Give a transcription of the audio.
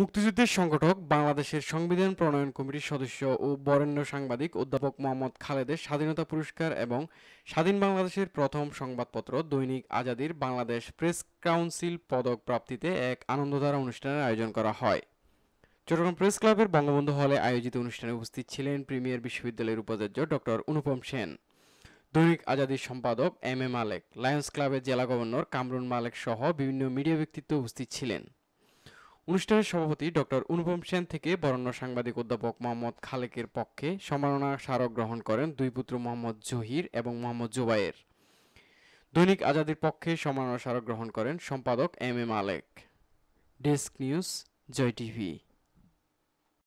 মুক্তিযুদ্ধের সংগঠক বাংলাদেশের সংবিধান প্রণয়ন কমিটির সদস্য ও বরেণ্য সাংবাদিক অধ্যাপক মোহাম্মদ খালেদের স্বাধীনতা পুরস্কার এবং স্বাধীন বাংলাদেশের প্রথম সংবাদপত্র দৈনিক আজাদির বাংলাদেশ প্রেস কাউন্সিল পদক প্রাপ্তিতে এক আনন্দধারা অনুষ্ঠানের আয়োজন করা হয় চট্টগ্রাম প্রেস ক্লাবের বঙ্গবন্ধু হলে আয়োজিত অনুষ্ঠানে উপস্থিত ছিলেন প্রিমিয়ার বিশ্ববিদ্যালয়ের উপাচার্য ডক্টর অনুপম সেন দৈনিক আজাদির সম্পাদক এম এ মালেক লায়ন্স ক্লাবের জেলা গভর্নর কামরুন মালেক সহ বিভিন্ন মিডিয়া ব্যক্তিত্ব উপস্থিত ছিলেন অনুষ্ঠানের সভাপতি ডক্টর অনুপম সেন থেকে বরেণ্য সাংবাদিক অধ্যাপক মোহাম্মদ খালেকের পক্ষে সম্মাননা স্মারক গ্রহণ করেন দুই পুত্র মোহাম্মদ জহির এবং মোহাম্মদ জোবায়ের দৈনিক আজাদের পক্ষে সম্মাননা স্মারক গ্রহণ করেন সম্পাদক এম এম আলেক ডেস্ক নিউজ জয় টিভি